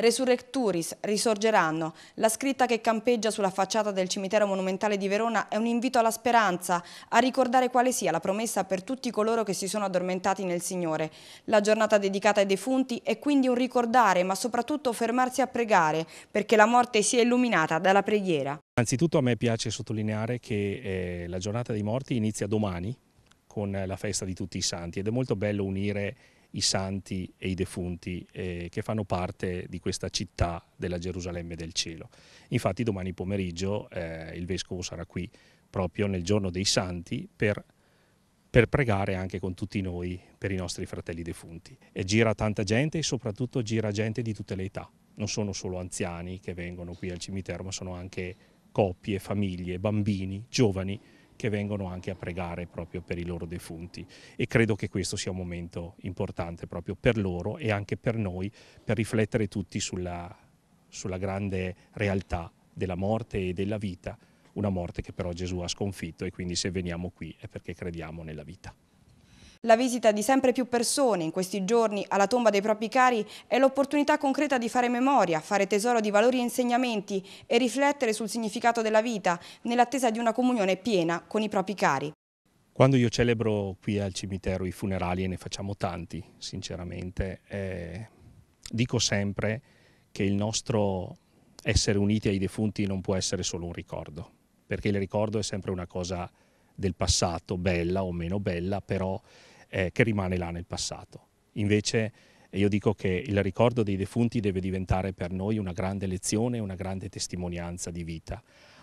Resurrecturis risorgeranno. La scritta che campeggia sulla facciata del cimitero monumentale di Verona è un invito alla speranza, a ricordare quale sia la promessa per tutti coloro che si sono addormentati nel Signore. La giornata dedicata ai defunti è quindi un ricordare, ma soprattutto fermarsi a pregare, perché la morte sia illuminata dalla preghiera. Anzitutto a me piace sottolineare che eh, la giornata dei morti inizia domani con la festa di tutti i santi ed è molto bello unire i santi e i defunti eh, che fanno parte di questa città della Gerusalemme del cielo. Infatti domani pomeriggio eh, il vescovo sarà qui proprio nel giorno dei santi per, per pregare anche con tutti noi per i nostri fratelli defunti. E gira tanta gente e soprattutto gira gente di tutte le età. Non sono solo anziani che vengono qui al cimitero, ma sono anche coppie, famiglie, bambini, giovani, che vengono anche a pregare proprio per i loro defunti e credo che questo sia un momento importante proprio per loro e anche per noi per riflettere tutti sulla, sulla grande realtà della morte e della vita, una morte che però Gesù ha sconfitto e quindi se veniamo qui è perché crediamo nella vita. La visita di sempre più persone in questi giorni alla tomba dei propri cari è l'opportunità concreta di fare memoria, fare tesoro di valori e insegnamenti e riflettere sul significato della vita nell'attesa di una comunione piena con i propri cari. Quando io celebro qui al cimitero i funerali, e ne facciamo tanti sinceramente, eh, dico sempre che il nostro essere uniti ai defunti non può essere solo un ricordo, perché il ricordo è sempre una cosa del passato, bella o meno bella, però eh, che rimane là nel passato. Invece io dico che il ricordo dei defunti deve diventare per noi una grande lezione, una grande testimonianza di vita.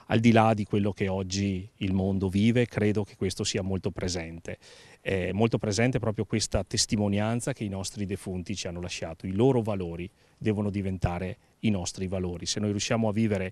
Al di là di quello che oggi il mondo vive, credo che questo sia molto presente. È molto presente proprio questa testimonianza che i nostri defunti ci hanno lasciato. I loro valori devono diventare i nostri valori. Se noi riusciamo a vivere,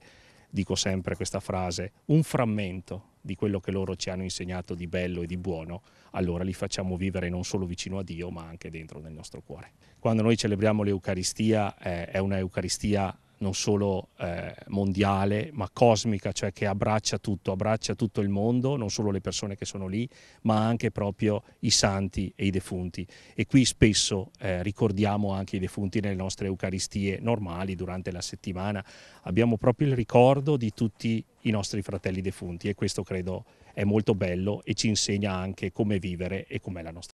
dico sempre questa frase, un frammento di quello che loro ci hanno insegnato di bello e di buono, allora li facciamo vivere non solo vicino a Dio ma anche dentro nel nostro cuore. Quando noi celebriamo l'Eucaristia eh, è una Eucaristia non solo eh, mondiale, ma cosmica, cioè che abbraccia tutto, abbraccia tutto il mondo, non solo le persone che sono lì, ma anche proprio i santi e i defunti. E qui spesso eh, ricordiamo anche i defunti nelle nostre Eucaristie normali durante la settimana. Abbiamo proprio il ricordo di tutti i nostri fratelli defunti e questo credo è molto bello e ci insegna anche come vivere e com'è la nostra.